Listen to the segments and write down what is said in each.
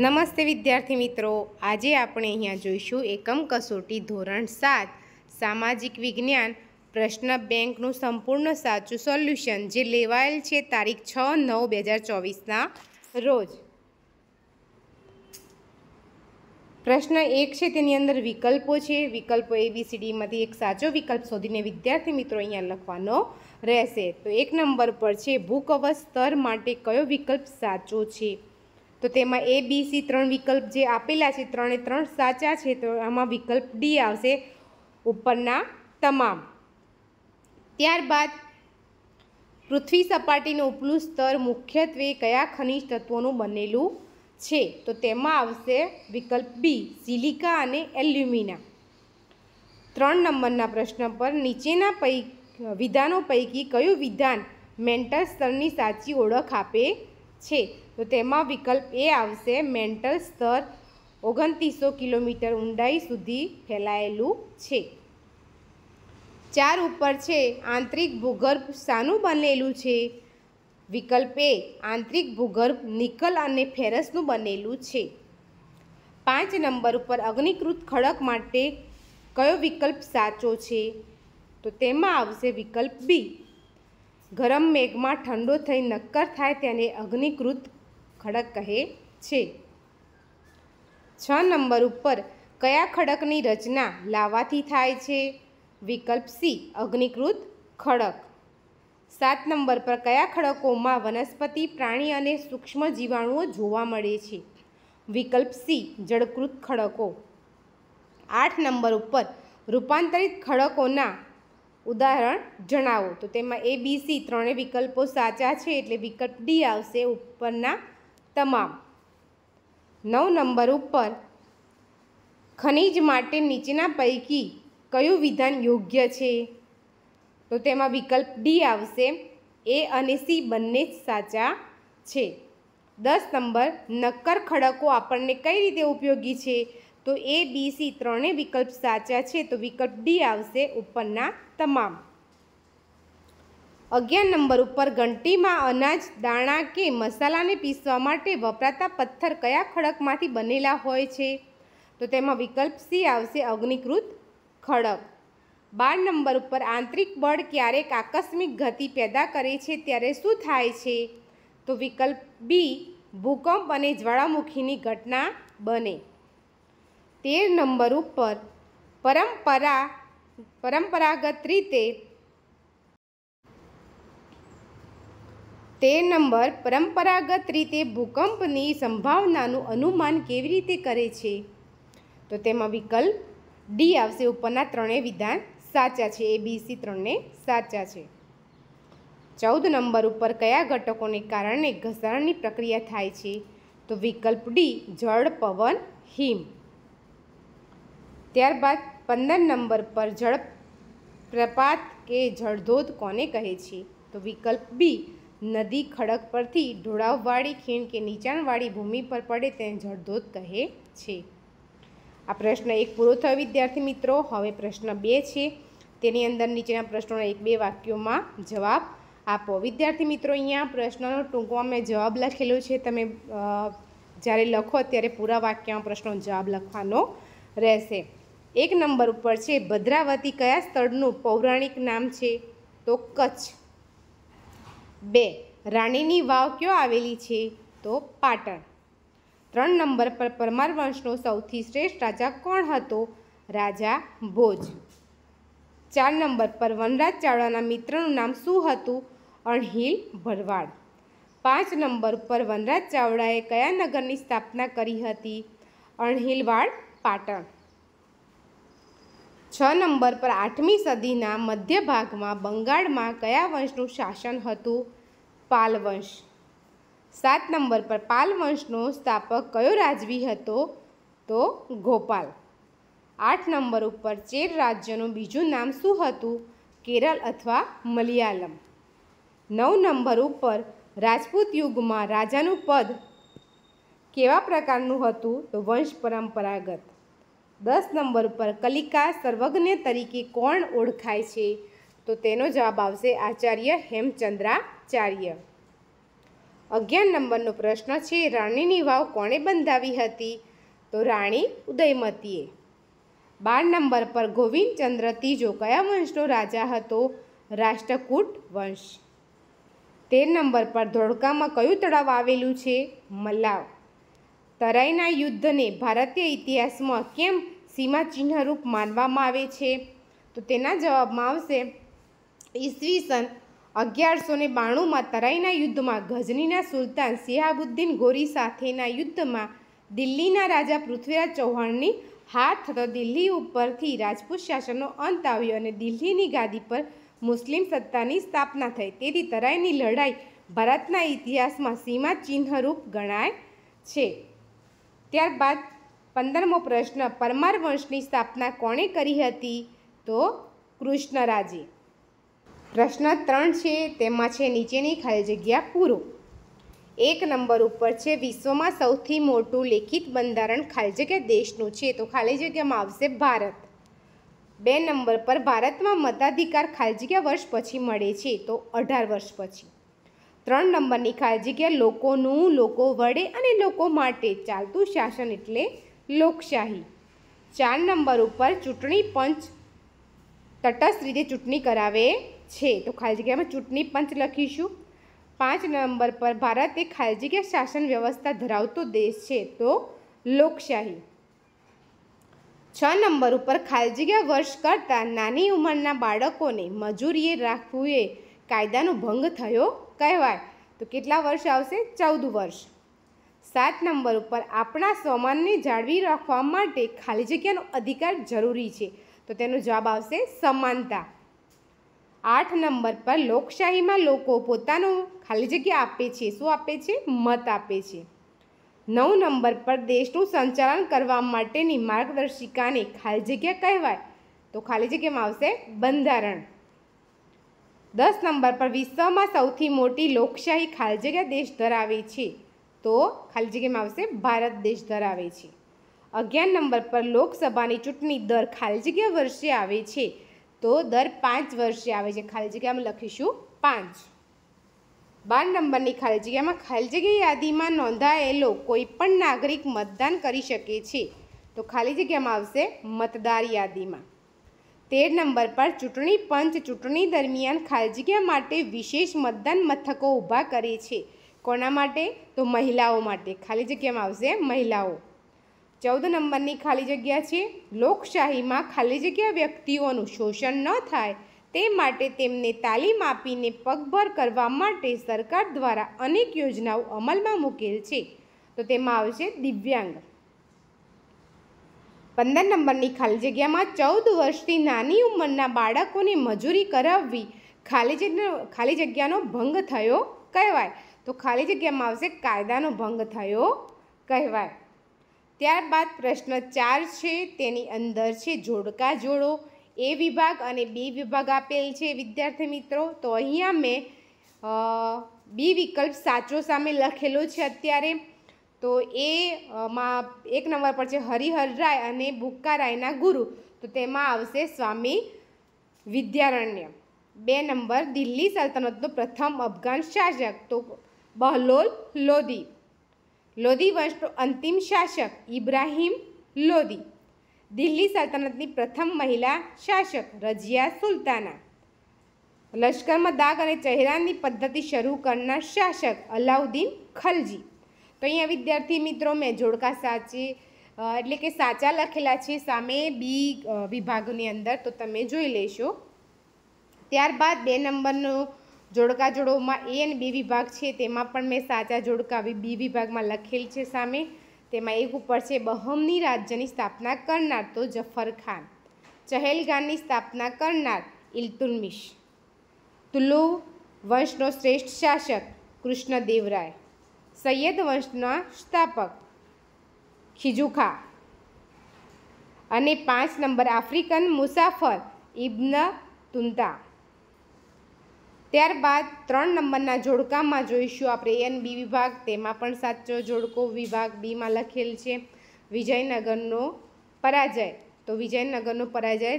નમસ્તે વિદ્યાર્થી મિત્રો આજે આપણે અહીંયા જોઈશું એકમ કસોટી ધોરણ સાત સામાજિક વિજ્ઞાન પ્રશ્ન બેંકનું સંપૂર્ણ સાચું સોલ્યુશન જે લેવાયેલ છે તારીખ છ નવ બે હજાર ચોવીસના રોજ પ્રશ્ન એક છે તેની અંદર વિકલ્પો છે વિકલ્પો એબીસીડીમાંથી એક સાચો વિકલ્પ શોધીને વિદ્યાર્થી મિત્રો અહીંયા લખવાનો રહેશે તો એક નંબર પર છે ભૂકવચ સ્તર માટે કયો વિકલ્પ સાચો છે તો તેમાં એ બી સી ત્રણ વિકલ્પ જે આપેલા છે ત્રણે ત્રણ સાચા છે તો આમાં વિકલ્પ ડી આવશે ઉપરના તમામ ત્યારબાદ પૃથ્વી સપાટીનું ઉપલું સ્તર મુખ્યત્વે કયા ખનિજ તત્વોનું બનેલું છે તો તેમાં આવશે વિકલ્પ બી સિલિકા અને એલ્યુમિના ત્રણ નંબરના પ્રશ્ન પર નીચેના પૈ વિધાનો પૈકી કયું વિધાન મેન્ટલ સ્તરની સાચી ઓળખ આપે છે તો તેમાં વિકલ્પ એ આવશે મેન્ટલ સ્તર ઓગણત્રીસો કિલોમીટર ઊંડાઈ સુધી ફેલાયેલું છે ચાર ઉપર છે આંતરિક ભૂગર્ભ શાનું બનેલું છે વિકલ્પ એ આંતરિક ભૂગર્ભ નિકલ અને ફેરસનું બનેલું છે પાંચ નંબર ઉપર અગ્નિકૃત ખડક માટે કયો વિકલ્પ સાચો છે તો તેમાં આવશે વિકલ્પ બી ગરમ મેઘમાં ઠંડો થઈ નક્કર થાય તેને અગ્નિકૃત ખડક કહે છે છ નંબર ઉપર કયા ખડકની રચના લાવાથી થાય છે વિકલ્પ સી અગ્નિકૃત ખડક સાત નંબર પર કયા ખડકોમાં વનસ્પતિ પ્રાણી અને સૂક્ષ્મ જીવાણુઓ જોવા મળે છે વિકલ્પ સી જળકૃત ખડકો આઠ નંબર ઉપર રૂપાંતરિત ખડકોના ઉદાહરણ જણાવો તો તેમાં એ બી સી ત્રણેય વિકલ્પો સાચા છે એટલે વિકલ્પ ડી આવશે ઉપરના તમામ નવ નંબર ઉપર ખનિજ માટે નીચેના પૈકી કયું વિધાન યોગ્ય છે તો તેમાં વિકલ્પ ડી આવશે એ અને સી બંને જ સાચા છે દસ નંબર નક્કર ખડકો આપણને કઈ રીતે ઉપયોગી છે તો એ બી સી ત્રણેય વિકલ્પ સાચા છે તો વિકલ્પ ડી આવશે ઉપરના તમામ અગિયાર નંબર ઉપર ઘંટીમાં અનાજ દાણા કે મસાલાને પીસવા માટે વપરાતા પથ્થર કયા ખડકમાંથી બનેલા હોય છે તો તેમાં વિકલ્પ સી આવશે અગ્નિકૃત ખડક બાર નંબર ઉપર આંતરિક બળ ક્યારેક આકસ્મિક ગતિ પેદા કરે છે ત્યારે શું થાય છે તો વિકલ્પ બી ભૂકંપ અને જ્વાળામુખીની ઘટના બને તેર નંબર ઉપર પરંપરા પરંપરાગત રીતે તેર નંબર પરંપરાગત રીતે ભૂકંપની સંભાવનાનું અનુમાન કેવી રીતે કરે છે તો તેમાં વિકલ્પ ડી આવશે ઉપરના ત્રણેય વિધાન સાચા છે એ બી સી ત્રણને સાચા છે ચૌદ નંબર ઉપર કયા ઘટકોને કારણે ઘસારણની પ્રક્રિયા થાય છે તો વિકલ્પ ડી જળ પવન હિમ ત્યારબાદ પંદર નંબર પર જળપ્રપાત કે જળધોધ કોને કહે છે તો વિકલ્પ બી નદી ખડક પરથી ઢોળાવવાળી ખીણ કે નીચાણવાળી ભૂમિ પર પડે તેને જળધોધ કહે છે આ પ્રશ્ન એક પૂરો થયો વિદ્યાર્થી મિત્રો હવે પ્રશ્ન બે છે તેની અંદર નીચેના પ્રશ્નોના એક બે વાક્યોમાં જવાબ આપો વિદ્યાર્થી મિત્રો અહીંયા પ્રશ્નનો ટૂંકમાં મેં જવાબ લખેલો છે તમે જ્યારે લખો ત્યારે પૂરા વાક્યમાં પ્રશ્નનો જવાબ લખવાનો રહેશે એક નંબર ઉપર છે ભદ્રાવતી કયા સ્થળનું પૌરાણિક નામ છે તો કચ્છ બે રાણીની વાવ ક્યો આવેલી છે તો પાટણ ત્રણ નંબર પર પરમાર વંશનો સૌથી શ્રેષ્ઠ રાજા કોણ હતો રાજા ભોજ ચાર નંબર પર વનરાજ ચાવડાના મિત્રનું નામ શું હતું અણહિલ ભરવાડ પાંચ નંબર પર વનરાજ ચાવડાએ કયા નગરની સ્થાપના કરી હતી અણહિલવાડ પાટણ છ નંબર પર આઠમી સદીના મધ્ય ભાગમાં બંગાળમાં કયા વંશનું શાસન હતું પાલવંશ સાત નંબર પર પાલવંશનો સ્થાપક કયો રાજવી હતો તો ગોપાલ આઠ નંબર ઉપર ચેર રાજ્યનું બીજું નામ શું હતું કેરળ અથવા મલયાલમ નવ નંબર ઉપર રાજપૂત યુગમાં રાજાનું પદ કેવા પ્રકારનું હતું તો વંશ પરંપરાગત દસ નંબર પર કલિકા સર્વજ્ઞ તરીકે કોણ ઓળખાય છે તો તેનો જવાબ આવશે આચાર્ય હેમચંદ્રાચાર્ય અગિયાર નંબરનો પ્રશ્ન છે રાણીની વાવ કોણે બંધાવી હતી તો રાણી ઉદયમતીએ બાર નંબર પર ગોવિંદચંદ્ર ત્રીજો કયા વંશનો રાજા હતો રાષ્ટ્રકૂટ વંશ તેર નંબર પર ધોળકામાં કયું તળાવ આવેલું છે મલાવ તરાઈના યુદ્ધને ભારતીય ઇતિહાસમાં કેમ સીમાચિહ્નરૂપ માનવામાં આવે છે તો તેના જવાબમાં આવશે ઈસવીસન અગિયારસો ને બાણુંમાં તરાઈના યુદ્ધમાં ગઝનીના સુલતાન સિહાબુદ્દીન ગોરી સાથેના યુદ્ધમાં દિલ્હીના રાજા પૃથ્વીરાજ ચૌહાણની હાર થતો દિલ્હી ઉપરથી રાજપૂત શાસનનો અંત આવ્યો અને દિલ્હીની ગાદી પર મુસ્લિમ સત્તાની સ્થાપના થઈ તેથી તરાઈની લડાઈ ભારતના ઇતિહાસમાં સીમા ચિહ્નરૂપ ગણાય છે ત્યારબાદ પંદરમો પ્રશ્ન પરમાર વંશની સ્થાપના કોણે કરી હતી તો કૃષ્ણરાજે પ્રશ્ન ત્રણ છે તેમાં છે નીચેની ખાલી જગ્યા પૂરો એક નંબર ઉપર છે વિશ્વમાં સૌથી મોટું લેખિત બંધારણ ખાલી જગ્યા દેશનું છે તો ખાલી જગ્યામાં આવશે ભારત બે નંબર પર ભારતમાં મતાધિકાર ખાલી જગ્યા વર્ષ પછી મળે છે તો અઢાર વર્ષ પછી ત્રણ નંબરની ખાલી જગ્યા લોકોનું લોકો વડે અને લોકો માટે ચાલતું શાસન એટલે લોકશાહી ચાર નંબર ઉપર ચૂંટણી પંચ તટસ્થ રીતે ચૂંટણી કરાવે છે તો ખાલી જગ્યામાં ચૂંટણી પંચ લખીશું પાંચ નંબર પર ભારત એ ખાલી જગ્યા શાસન વ્યવસ્થા ધરાવતો દેશ છે તો લોકશાહી છ નંબર ઉપર ખાલજીગ્યા વર્ષ કરતાં નાની ઉંમરના બાળકોને મજૂરીએ રાખવું એ કાયદાનો ભંગ થયો કહેવાય તો કેટલા વર્ષ આવશે ચૌદ વર્ષ સાત નંબર ઉપર આપણા સમાનને જાળવી રાખવા માટે ખાલી જગ્યાનો અધિકાર જરૂરી છે તો તેનો જવાબ આવશે સમાનતા આઠ નંબર પર લોકશાહીમાં લોકો પોતાનું ખાલી જગ્યા આપે છે શું આપે છે મત આપે છે નવ નંબર પર દેશનું સંચાલન કરવા માટેની માર્ગદર્શિકાને ખાલી જગ્યા કહેવાય તો ખાલી જગ્યામાં આવશે બંધારણ દસ નંબર પર વિશ્વમાં સૌથી મોટી લોકશાહી ખાલી જગ્યા દેશ ધરાવે છે તો ખાલી જગ્યામાં આવશે ભારત દેશ ધરાવે છે અગિયાર નંબર પર લોકસભાની ચૂંટણી દર ખાલી જગ્યા વર્ષે આવે છે તો દર પાંચ વર્ષે આવે છે ખાલી જગ્યામાં લખીશું પાંચ બાર નંબરની ખાલી જગ્યામાં ખાલી જગ્યા યાદીમાં નોંધાયેલો કોઈ પણ નાગરિક મતદાન કરી શકે છે તો ખાલી જગ્યામાં આવશે મતદાર યાદીમાં તેર નંબર પર ચૂંટણી પંચ ચૂંટણી દરમિયાન ખાલી જગ્યા માટે વિશેષ મતદાન મથકો ઊભા કરે છે કોના માટે તો મહિલાઓ માટે ખાલી જગ્યામાં આવશે મહિલાઓ ચૌદ નંબરની ખાલી જગ્યા છે લોકશાહીમાં ખાલી જગ્યા વ્યક્તિઓનું શોષણ ન થાય તે માટે તેમને તાલીમ આપીને પગભર કરવા માટે સરકાર દ્વારા અનેક યોજનાઓ અમલમાં મૂકેલ છે તો તેમાં આવશે દિવ્યાંગ પંદર નંબરની ખાલી જગ્યામાં ચૌદ વર્ષથી નાની ઉંમરના બાળકોને મજૂરી કરાવવી ખાલી જગ્યા ખાલી જગ્યાનો ભંગ થયો કહેવાય તો ખાલી જગ્યામાં આવશે કાયદાનો ભંગ થયો કહેવાય ત્યારબાદ પ્રશ્ન ચાર છે તેની અંદર છે જોડકા જોડો એ વિભાગ અને બી વિભાગ આપેલ છે વિદ્યાર્થી મિત્રો તો અહીંયા મેં બી વિકલ્પ સાચો સામે લખેલો છે અત્યારે તો એમાં એક નંબર પર છે હરિહરરાય અને બુક્કારાયના ગુરુ તો તેમાં આવશે સ્વામી વિદ્યારણ્ય બે નંબર દિલ્હી સલ્તનતનો પ્રથમ અફઘાન શાસક તો બહલોલ લોદી લોધી વંશનો અંતિમ શાસક ઇબ્રાહિમ લોદી દિલ્હી સલ્તનતની પ્રથમ મહિલા શાસક રજિયા સુલતાના લશ્કરમાં દાગ અને ચહેરાની પદ્ધતિ શરૂ કરનાર શાસક અલાઉદ્દીન ખલજી તો અહીંયા વિદ્યાર્થી મિત્રો મેં જોડકા સાચી એટલે કે સાચા લખેલા છે સામે બી વિભાગની અંદર તો તમે જોઈ લેશો ત્યારબાદ બે નંબરનું જોડકા જોડોમાં એ અને બી વિભાગ છે તેમાં પણ મેં સાચા જોડકા બી વિભાગમાં લખેલ છે સામે તેમાં એક ઉપર છે બહમની રાજ્યની સ્થાપના કરનાર તો જફર ખાન ચહેલગાનની સ્થાપના કરનાર ઇલતુલમિશ તુલુ વંશનો શ્રેષ્ઠ શાસક કૃષ્ણદેવરાય સૈયદ વંશના સ્થાપક ખિજુખા અને પાંચ નંબર આફ્રિકન મુસાફર ઇબ્ન તુંતા ત્યારબાદ ત્રણ નંબરના જોડકામાં જોઈશું આપણે એન બી વિભાગ તેમાં પણ સાચો જોડકો વિભાગ બીમાં લખેલ છે વિજયનગરનો પરાજય તો વિજયનગરનો પરાજય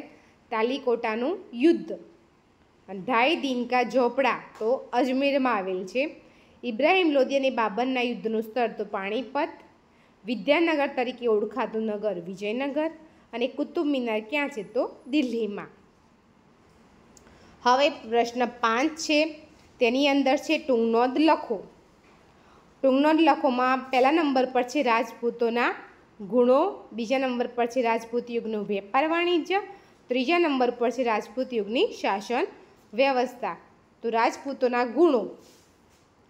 તાલીકોટાનું યુદ્ધ ઢાઈ દિનકા ઝોપડા તો અજમેરમાં આવેલ છે ઇબ્રાહિમ લોદી અને બાબરના યુદ્ધનું સ્તર તો પાણીપત વિદ્યાનગર તરીકે ઓળખાતું નગર વિજયનગર અને કુતુબ મિનાર ક્યાં છે તો દિલ્હીમાં હવે પ્રશ્ન પાંચ છે તેની અંદર છે ટૂંકનોંધ લખો ટૂંકનોંધ લખોમાં પહેલા નંબર પર છે રાજપૂતોના ગુણો બીજા નંબર પર છે રાજપૂત યુગનું વેપાર વાણિજ્ય ત્રીજા નંબર પર છે રાજપૂત યુગની શાસન વ્યવસ્થા તો રાજપૂતોના ગુણો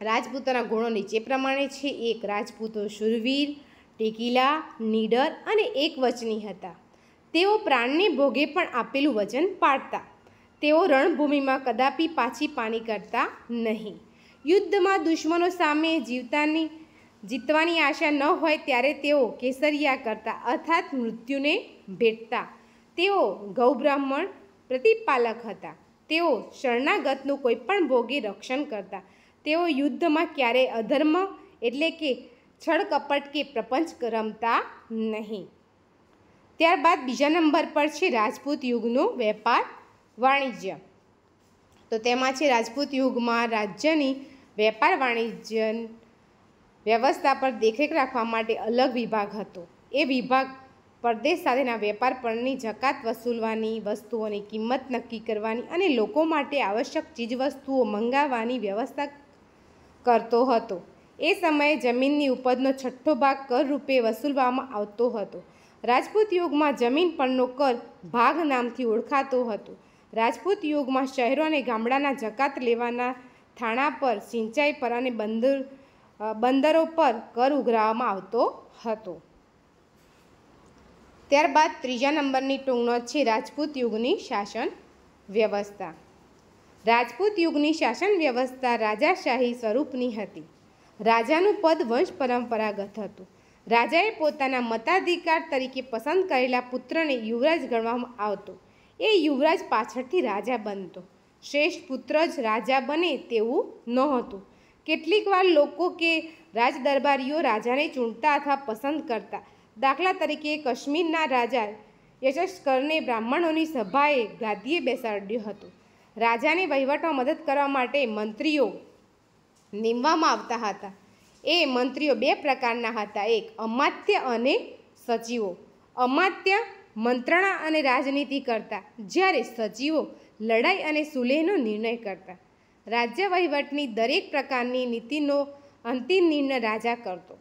રાજપૂતોના ગુણો નીચે પ્રમાણે છે એક રાજપૂતો શૂરવીર ટેકીલા નીડર અને એક વચની હતા તેઓ પ્રાણને ભોગે પણ આપેલું વજન પાડતા તેઓ રણભૂમિમાં કદાપી પાછી પાણી કરતા નહીં યુદ્ધમાં દુશ્મનો સામે જીવતાની જીતવાની આશા ન હોય ત્યારે તેઓ કેસરિયા કરતા અર્થાત મૃત્યુને ભેટતા તેઓ ગૌબ્રાહ્મણ પ્રતિપાલક હતા તેઓ શરણાગતનું કોઈ પણ ભોગે રક્ષણ કરતા તેઓ યુદ્ધમાં ક્યારેય અધર્મ એટલે કે છળકપટ કે પ્રપંચ રમતા નહીં ત્યારબાદ બીજા નંબર પર છે રાજપૂત યુગનો વેપાર વાણિજ્ય તો તેમાં છે રાજપૂત યુગમાં રાજ્યની વેપાર વાણિજ્ય વ્યવસ્થા પર દેખરેખ રાખવા માટે અલગ વિભાગ હતો એ વિભાગ પરદેશ સાથેના વેપાર પરની જકાત વસૂલવાની વસ્તુઓની કિંમત નક્કી કરવાની અને લોકો માટે આવશ્યક ચીજવસ્તુઓ મંગાવવાની વ્યવસ્થા કરતો હતો એ સમયે જમીનની ઉપજનો છઠ્ઠો ભાગ કર રૂપે વસૂલવામાં આવતો હતો રાજપૂત યુગમાં જમીન પરનો કર ભાગ નામથી ઓળખાતો હતો રાજપૂત યુગમાં શહેરો અને ગામડાના જકાત લેવાના થાણા પર સિંચાઈ પર અને બંદર બંદરો પર કર ઉઘરાવવામાં આવતો હતો ત્યારબાદ ત્રીજા નંબરની ટૂંકનો છે રાજપૂત યુગની શાસન વ્યવસ્થા રાજપૂત યુગની શાસન વ્યવસ્થા રાજાશાહી સ્વરૂપની હતી રાજાનું પદ વંશ પરંપરાગત હતું રાજાએ પોતાના મતાધિકાર તરીકે પસંદ કરેલા પુત્રને યુવરાજ ગણવામાં આવતો એ યુવરાજ પાછળથી રાજા બનતો શ્રેષ્ઠ પુત્ર જ રાજા બને તેવું નહોતું કેટલીક વાર લોકો કે રાજદરબારીઓ રાજાને ચૂંટતા અથવા પસંદ કરતા દાખલા તરીકે કાશ્મીરના રાજા યશસ્કરને બ્રાહ્મણોની સભાએ ગાદીએ બેસાડ્યું હતું રાજાને વહીવટમાં મદદ કરવા માટે મંત્રીઓ નીમવામાં આવતા હતા એ મંત્રીઓ બે પ્રકારના હતા એક અમાત્ય અને સચિવો અમાત્ય મંત્રણા અને રાજનીતિ કરતા જ્યારે સચિવો લડાઈ અને સુલેહનો નિર્ણય કરતા રાજ્ય વહીવટની દરેક પ્રકારની નીતિનો અંતિમ નિર્ણય રાજા કરતો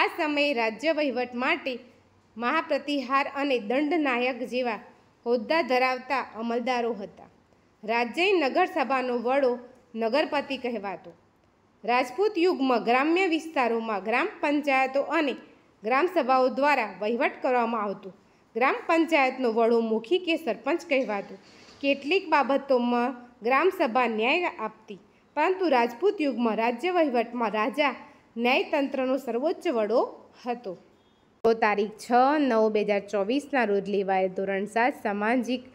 આ સમયે રાજ્ય વહીવટ માટે મહાપ્રતિહાર અને દંડનાયક જેવા હોદ્દા ધરાવતા અમલદારો હતા રાજ્યની નગરસભાનો વડો નગરપતિ કહેવાતો રાજપૂત યુગમાં ગ્રામ્ય વિસ્તારોમાં ગ્રામ પંચાયતો અને ગ્રામસભાઓ દ્વારા વહીવટ કરવામાં આવતું ગ્રામ પંચાયતનો વડો મુખી કે સરપંચ કહેવાતું કેટલીક બાબતોમાં ગ્રામસભા ન્યાય આપતી પરંતુ રાજપૂત યુગમાં રાજ્ય વહીવટમાં રાજા ન્યાયતંત્રનો સર્વોચ્ચ વડો હતો તો તારીખ છ નવ બે હજાર ચોવીસના રોજ લેવાયેલ ધોરણ સાત સામાજિક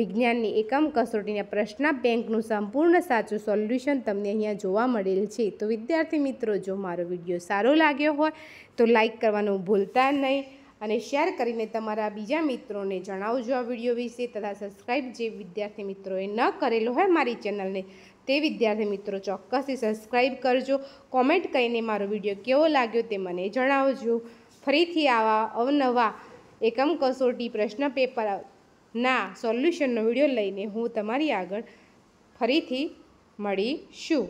વિજ્ઞાનની એકમ કસોટીના પ્રશ્ન બેંકનું સંપૂર્ણ સાચું સોલ્યુશન તમને અહીંયા જોવા મળેલ છે તો વિદ્યાર્થી મિત્રો જો મારો વિડીયો સારો લાગ્યો હોય તો લાઈક કરવાનું ભૂલતા નહીં અને શેર કરીને તમારા બીજા મિત્રોને જણાવજો આ વિડીયો વિશે તથા સબસ્ક્રાઈબ જે વિદ્યાર્થી મિત્રોએ ન કરેલો હોય મારી ચેનલને તે વિદ્યાર્થી મિત્રો ચોક્કસથી સબસ્ક્રાઈબ કરજો કોમેન્ટ કરીને મારો વિડીયો કેવો લાગ્યો તે મને જણાવજો ફરીથી આવા અવનવા એકમ કસોટી પ્રશ્ન પેપરના સોલ્યુશનનો વિડીયો લઈને હું તમારી આગળ ફરીથી મળીશું